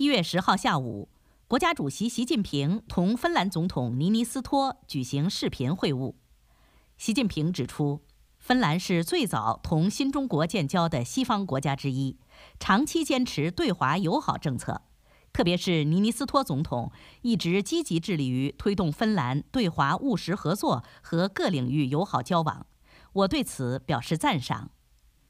一月十号下午，国家主席习近平同芬兰总统尼尼斯托举行视频会晤。习近平指出，芬兰是最早同新中国建交的西方国家之一，长期坚持对华友好政策，特别是尼尼斯托总统一直积极致力于推动芬兰对华务实合作和各领域友好交往，我对此表示赞赏。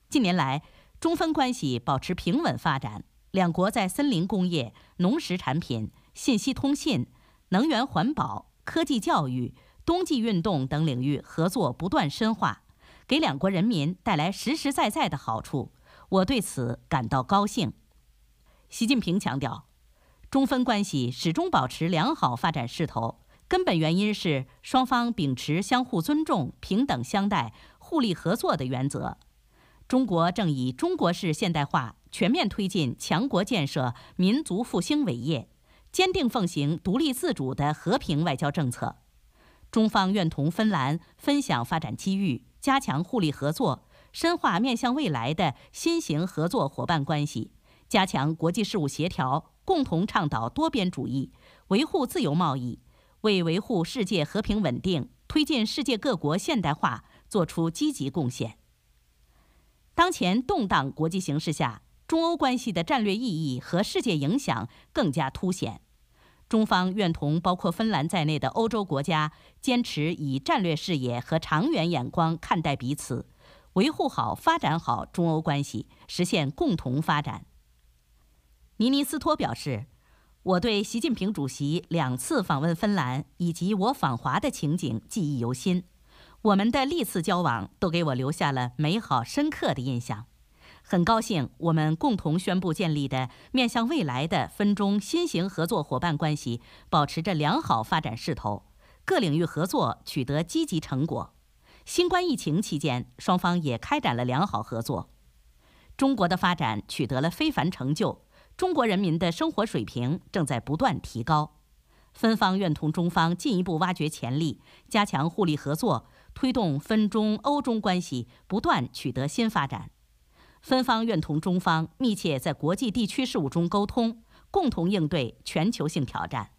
近年来，中芬关系保持平稳发展。两国在森林工业、农食产品、信息通信、能源环保、科技教育、冬季运动等领域合作不断深化，给两国人民带来实实在在的好处，我对此感到高兴。习近平强调，中芬关系始终保持良好发展势头，根本原因是双方秉持相互尊重、平等相待、互利合作的原则。中国正以中国式现代化。全面推进强国建设、民族复兴伟业，坚定奉行独立自主的和平外交政策。中方愿同芬兰分享发展机遇，加强互利合作，深化面向未来的新型合作伙伴关系，加强国际事务协调，共同倡导多边主义，维护自由贸易，为维护世界和平稳定、推进世界各国现代化作出积极贡献。当前动荡国际形势下，中欧关系的战略意义和世界影响更加凸显，中方愿同包括芬兰在内的欧洲国家坚持以战略视野和长远眼光看待彼此，维护好、发展好中欧关系，实现共同发展。尼尼斯托表示，我对习近平主席两次访问芬兰以及我访华的情景记忆犹新，我们的历次交往都给我留下了美好深刻的印象。很高兴，我们共同宣布建立的面向未来的分中新型合作伙伴关系保持着良好发展势头，各领域合作取得积极成果。新冠疫情期间，双方也开展了良好合作。中国的发展取得了非凡成就，中国人民的生活水平正在不断提高。芬方愿同中方进一步挖掘潜力，加强互利合作，推动芬中欧中关系不断取得新发展。芬方愿同中方密切在国际地区事务中沟通，共同应对全球性挑战。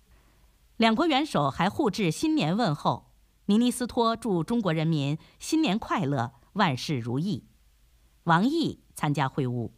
两国元首还互致新年问候，尼尼斯托祝中国人民新年快乐，万事如意。王毅参加会晤。